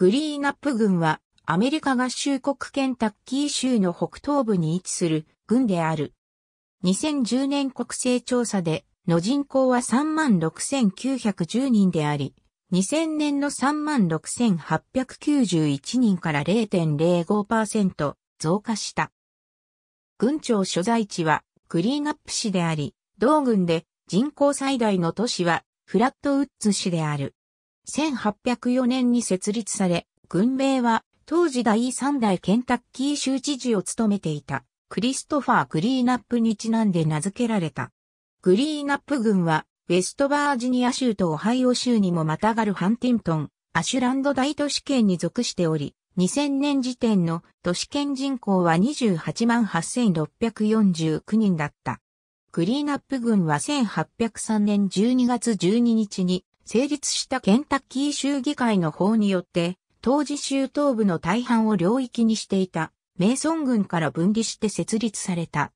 グリーナップ軍はアメリカ合衆国ケンタッキー州の北東部に位置する軍である。2010年国勢調査での人口は36,910人であり、2000年の36,891人から0.05%増加した。軍庁所在地はグリーンアップ市であり、同軍で人口最大の都市はフラットウッズ市である。1804年に設立され、軍名は当時第3代ケンタッキー州知事を務めていたクリストファー・グリーナップにちなんで名付けられた。グリーナップ軍はウェストバージニア州とオハイオ州にもまたがるハンティントン、アシュランド大都市圏に属しており、2000年時点の都市圏人口は288,649人だった。グリーナップ軍は1803年12月12日に成立したケンタッキー州議会の法によって、当時州東部の大半を領域にしていた、メイソン軍から分離して設立された。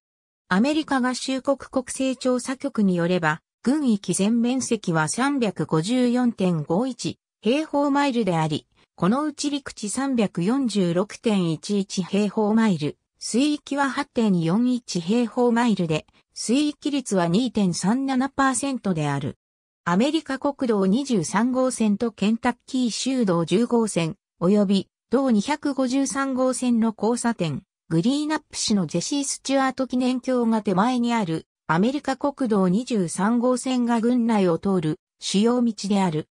アメリカ合衆国国勢調査局によれば、軍域全面積は354.51平方マイルであり、このうち陸地346.11平方マイル、水域は8.41平方マイルで、水域率は2.37%である。アメリカ国道23号線とケンタッキー州道10号線、及び同253号線の交差点、グリーンアップ市のジェシー・スチュアート記念橋が手前にある、アメリカ国道23号線が軍内を通る主要道である。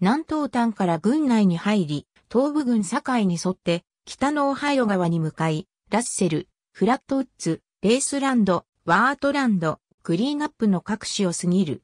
南東端から軍内に入り、東部軍境に沿って北のオハイオ川に向かい、ラッセル、フラットウッズ、レースランド、ワートランド、グリーンアップの各市を過ぎる。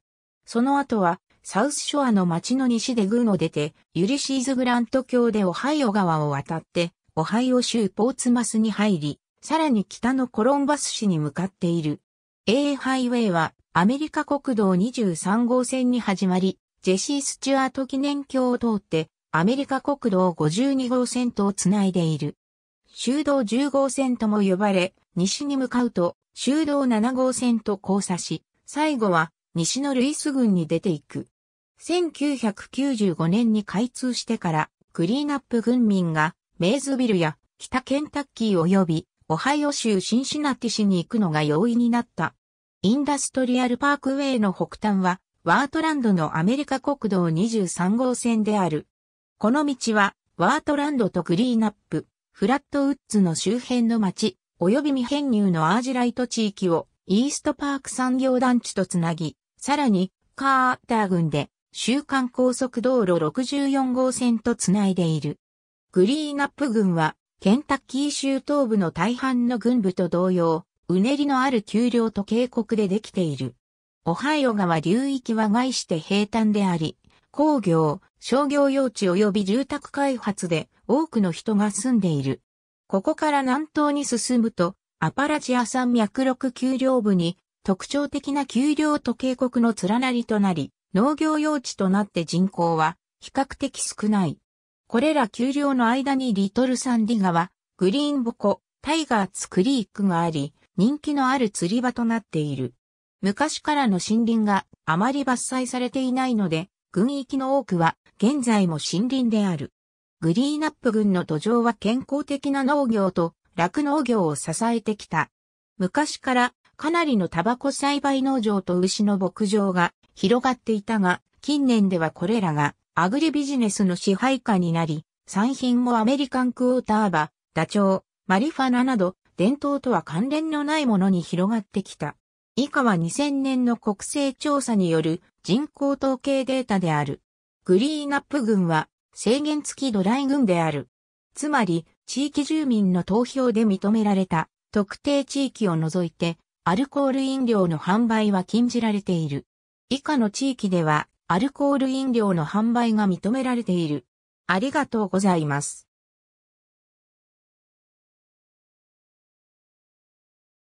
その後は、サウスショアの町の西で軍を出て、ユリシーズ・グラント橋でオハイオ川を渡って、オハイオ州ポーツマスに入り、さらに北のコロンバス市に向かっている。a ハイウェイは、アメリカ国道23号線に始まり、ジェシー・スチュアート記念橋を通って、アメリカ国道52号線とつないでいる。修道10号線とも呼ばれ、西に向かうと、修道7号線と交差し、最後は西のルイス軍に出ていく。1995年に開通してから、クリーナップ軍民が、メイズビルや北ケンタッキー及び、オハイオ州シンシナティ市に行くのが容易になった。インダストリアルパークウェイの北端は、ワートランドのアメリカ国道23号線である。この道は、ワートランドとグリーナップ、フラットウッズの周辺の町、及び未編入のアージライト地域をイーストパーク産業団地とつなぎ、さらに、カーター郡で、週間高速道路64号線とつないでいる。グリーナップ郡は、ケンタッキー州東部の大半の郡部と同様、うねりのある丘陵と渓谷でできている。オハイオ川流域は外して平坦であり、工業、商業用地及び住宅開発で多くの人が住んでいる。ここから南東に進むと、アパラチア山脈6丘陵部に特徴的な丘陵と渓谷の連なりとなり、農業用地となって人口は比較的少ない。これら丘陵の間にリトルサンディ川、グリーンボコ、タイガーツクリークがあり、人気のある釣り場となっている。昔からの森林があまり伐採されていないので、軍域の多くは現在も森林である。グリーンアップ群の土壌は健康的な農業と酪農業を支えてきた。昔からかなりのタバコ栽培農場と牛の牧場が広がっていたが、近年ではこれらがアグリビジネスの支配下になり、産品もアメリカンクォーターバ、ダチョウ、マリファナなど伝統とは関連のないものに広がってきた。以下は2000年の国勢調査による人口統計データである。グリーンアップ群は制限付きドライ群である。つまり、地域住民の投票で認められた特定地域を除いて、アルコール飲料の販売は禁じられている。以下の地域では、アルコール飲料の販売が認められている。ありがとうございます。